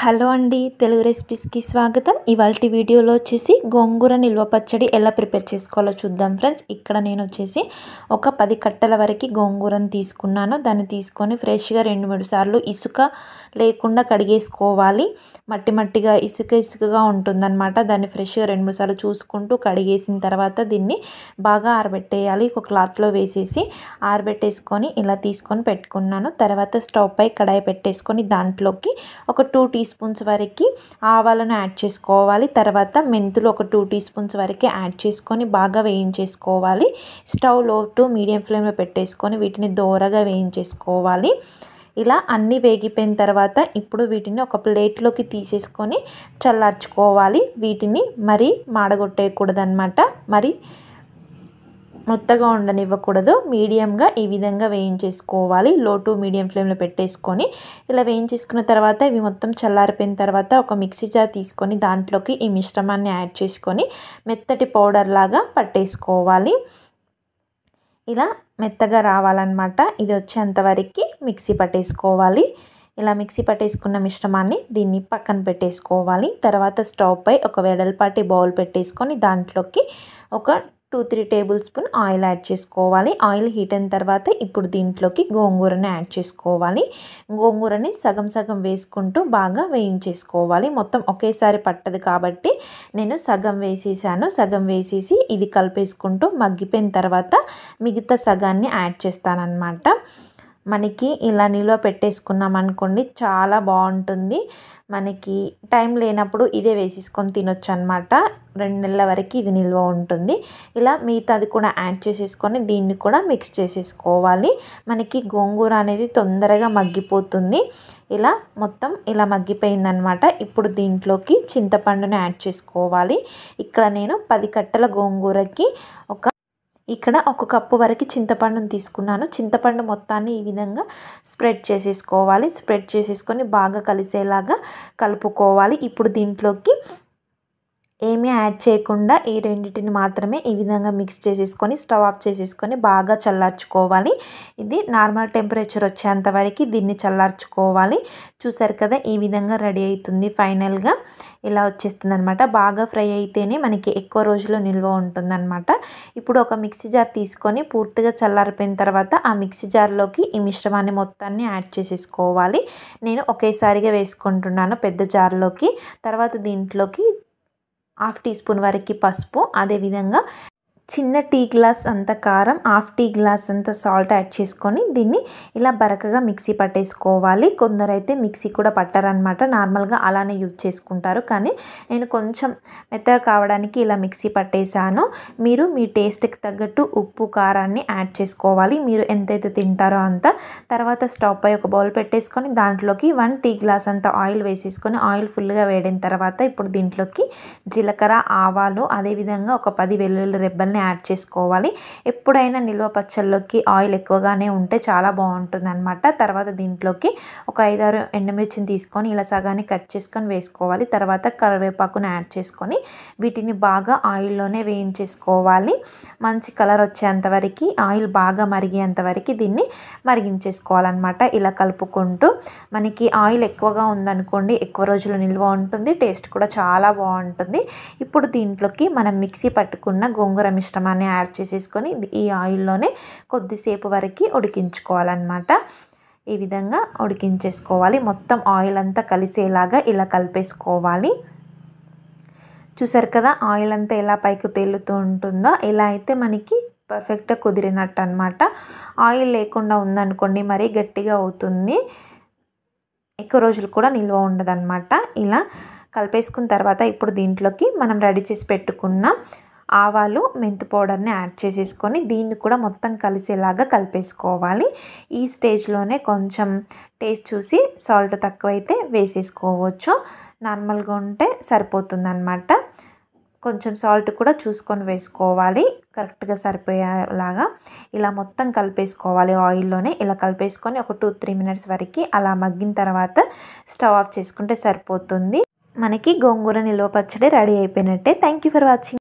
hello అండి తెలుగు రెసిపీస్కి స్వాగతం ఇవాళ వీడియోలో వచ్చేసి గోంగూర నిల్వ పచ్చడి ఎలా ప్రిపేర్ చేసుకోవాలో చూద్దాం ఫ్రెండ్స్ ఇక్కడ నేను వచ్చేసి ఒక పది కట్టల వరకు గోంగూరను తీసుకున్నాను దాన్ని తీసుకొని ఫ్రెష్గా రెండు మూడు సార్లు ఇసుక లేకుండా కడిగేసుకోవాలి మట్టి మట్టిగా ఇసుక ఇసుకగా ఉంటుందన్నమాట దాన్ని ఫ్రెష్గా రెండు మూడు సార్లు చూసుకుంటూ కడిగేసిన తర్వాత దీన్ని బాగా ఆరబెట్టేయాలి ఒక క్లాత్లో వేసేసి ఆరబెట్టేసుకొని ఇలా తీసుకొని పెట్టుకున్నాను తర్వాత స్టవ్ పై కడాయి పెట్టేసుకొని దాంట్లోకి ఒక టూ టీ టీ స్పూన్స్ వరకు ఆవాలను యాడ్ చేసుకోవాలి తర్వాత మెంతులు ఒక టూ టీ స్పూన్స్ వరకు యాడ్ చేసుకొని బాగా వేయించేసుకోవాలి స్టవ్ లో టు మీడియం ఫ్లేమ్లో పెట్టేసుకొని వీటిని దోరగా వేయించేసుకోవాలి ఇలా అన్నీ వేగిపోయిన తర్వాత ఇప్పుడు వీటిని ఒక ప్లేట్లోకి తీసేసుకొని చల్లార్చుకోవాలి వీటిని మరీ మాడగొట్టేయకూడదనమాట మరి మొత్తగా ఉండనివ్వకూడదు మీడియంగా ఈ విధంగా వేయించేసుకోవాలి లో టు మీడియం ఫ్లేమ్లో పెట్టేసుకొని ఇలా వేయించేసుకున్న తర్వాత ఇవి మొత్తం చల్లారిపోయిన తర్వాత ఒక మిక్సీ జార్ తీసుకొని దాంట్లోకి ఈ మిశ్రమాన్ని యాడ్ చేసుకొని మెత్తటి పౌడర్ లాగా పట్టేసుకోవాలి ఇలా మెత్తగా రావాలన్నమాట ఇది వచ్చేంతవరకు మిక్సీ పట్టేసుకోవాలి ఇలా మిక్సీ పట్టేసుకున్న మిశ్రమాన్ని దీన్ని పక్కన పెట్టేసుకోవాలి తర్వాత స్టవ్ పై ఒక వెడల్పాటి బౌల్ పెట్టేసుకొని దాంట్లోకి ఒక two three tablespoon oil add చేసుకోవాలి ఆయిల్ హీట్ అయిన తర్వాత ఇప్పుడు దీంట్లోకి గోంగూరని యాడ్ చేసుకోవాలి గోంగూరని సగం సగం వేసుకుంటూ బాగా వేయించేసుకోవాలి మొత్తం ఒకేసారి పట్టదు కాబట్టి నేను సగం వేసేసాను సగం వేసేసి ఇది కలిపేసుకుంటూ మగ్గిపోయిన తర్వాత మిగతా సగాన్ని యాడ్ చేస్తానన్నమాట మనకి ఇలా నిల్వ పెట్టేసుకున్నాం అనుకోండి చాలా బాగుంటుంది మనకి టైం లేనప్పుడు ఇదే వేసేసుకొని తినొచ్చు అనమాట రెండు నెలల వరకు ఇది నిల్వ ఉంటుంది ఇలా మిగతాది కూడా యాడ్ చేసేసుకొని దీన్ని కూడా మిక్స్ చేసేసుకోవాలి మనకి గోంగూర అనేది తొందరగా మగ్గిపోతుంది ఇలా మొత్తం ఇలా మగ్గిపోయిందనమాట ఇప్పుడు దీంట్లోకి చింతపండుని యాడ్ చేసుకోవాలి ఇక్కడ నేను పది కట్టల గోంగూరకి ఒక ఇక్కడ ఒక కప్పు వరకు చింతపండును తీసుకున్నాను చింతపండు మొత్తాన్ని ఈ విధంగా స్ప్రెడ్ చేసేసుకోవాలి స్ప్రెడ్ చేసేసుకొని బాగా కలిసేలాగా కలుపుకోవాలి ఇప్పుడు దీంట్లోకి ఏమీ యాడ్ చేయకుండా ఈ రెండింటిని మాత్రమే ఈ విధంగా మిక్స్ చేసేసుకొని స్టవ్ ఆఫ్ చేసేసుకొని బాగా చల్లార్చుకోవాలి ఇది నార్మల్ టెంపరేచర్ వచ్చేంత వరకు దీన్ని చల్లార్చుకోవాలి చూసారు కదా ఈ విధంగా రెడీ అవుతుంది ఫైనల్గా ఇలా వచ్చేస్తుంది అనమాట బాగా ఫ్రై అయితేనే మనకి ఎక్కువ రోజులు నిల్వ ఉంటుందన్నమాట ఇప్పుడు ఒక మిక్సీ జార్ తీసుకొని పూర్తిగా చల్లారిపోయిన తర్వాత ఆ మిక్సీ జార్లోకి ఈ మిశ్రమాన్ని మొత్తాన్ని యాడ్ చేసేసుకోవాలి నేను ఒకేసారిగా వేసుకుంటున్నాను పెద్ద జార్లోకి తర్వాత దీంట్లోకి హాఫ్ టీ స్పూన్ వరకు పసుపు అదేవిధంగా చిన్న టీ గ్లాస్ అంత కారం హాఫ్ టీ గ్లాస్ అంత సాల్ట్ యాడ్ చేసుకొని దీన్ని ఇలా బరకగా మిక్సీ పట్టేసుకోవాలి కొందరైతే మిక్సీ కూడా పట్టారనమాట నార్మల్గా అలానే యూజ్ చేసుకుంటారు కానీ నేను కొంచెం మెత్తగా కావడానికి ఇలా మిక్సీ పట్టేశాను మీరు మీ టేస్ట్కి తగ్గట్టు ఉప్పు కారాన్ని యాడ్ చేసుకోవాలి మీరు ఎంతైతే తింటారో అంత తర్వాత స్టవ్ పై ఒక బౌల్ పెట్టేసుకొని దాంట్లోకి వన్ టీ గ్లాస్ అంత ఆయిల్ వేసేసుకొని ఆయిల్ ఫుల్గా వేడిన తర్వాత ఇప్పుడు దీంట్లోకి జీలకర్ర ఆవాలు అదేవిధంగా ఒక పది వెల్లుల్లి రెబ్బల్ని యాడ్ చేసుకోవాలి ఎప్పుడైనా నిల్వ పచ్చళ్ళలోకి ఆయిల్ ఎక్కువగానే ఉంటే చాలా బాగుంటుంది అనమాట తర్వాత దీంట్లోకి ఒక ఐదారు ఎండమిర్చిని తీసుకొని ఇలా సగాన్ని కట్ చేసుకొని వేసుకోవాలి తర్వాత కరివేపాకును యాడ్ చేసుకొని వీటిని బాగా ఆయిల్లోనే వేయించేసుకోవాలి మంచి కలర్ వచ్చేంతవరకు ఆయిల్ బాగా మరిగేంతవరకు దీన్ని మరిగించేసుకోవాలన్నమాట ఇలా కలుపుకుంటూ మనకి ఆయిల్ ఎక్కువగా ఉందనుకోండి ఎక్కువ రోజులు నిల్వ ఉంటుంది టేస్ట్ కూడా చాలా బాగుంటుంది ఇప్పుడు దీంట్లోకి మనం మిక్సీ పట్టుకున్న గోంగూర మిశ్రమం మిశ్రమాన్ని యాడ్ చేసేసుకొని ఈ ఆయిల్లోనే కొద్దిసేపు వరకు ఉడికించుకోవాలన్నమాట ఈ విధంగా ఉడికించేసుకోవాలి మొత్తం ఆయిల్ అంతా కలిసేలాగా ఇలా కలిపేసుకోవాలి చూసారు కదా ఆయిల్ అంతా ఎలా పైకి తేలుతూ ఉంటుందో ఇలా అయితే మనకి పర్ఫెక్ట్గా కుదిరినట్టు అనమాట ఆయిల్ లేకుండా ఉందనుకోండి మరీ గట్టిగా అవుతుంది ఎక్కువ రోజులు కూడా నిల్వ ఉండదు ఇలా కలిపేసుకున్న తర్వాత ఇప్పుడు దీంట్లోకి మనం రెడీ చేసి పెట్టుకున్న ఆవాలు మెంతి పౌడర్ని యాడ్ చేసేసుకొని దీన్ని కూడా మొత్తం కలిసేలాగా కలిపేసుకోవాలి ఈ స్టేజ్లోనే కొంచెం టేస్ట్ చూసి సాల్ట్ తక్కువైతే వేసేసుకోవచ్చు నార్మల్గా ఉంటే అనమాట కొంచెం సాల్ట్ కూడా చూసుకొని వేసుకోవాలి కరెక్ట్గా సరిపోయేలాగా ఇలా మొత్తం కలిపేసుకోవాలి ఆయిల్లోనే ఇలా కలిపేసుకొని ఒక టూ త్రీ మినిట్స్ వరకు అలా మగ్గిన తర్వాత స్టవ్ ఆఫ్ చేసుకుంటే సరిపోతుంది మనకి గోంగూర నిలువ పచ్చడి రెడీ అయిపోయినట్టే థ్యాంక్ యూ ఫర్ వాచింగ్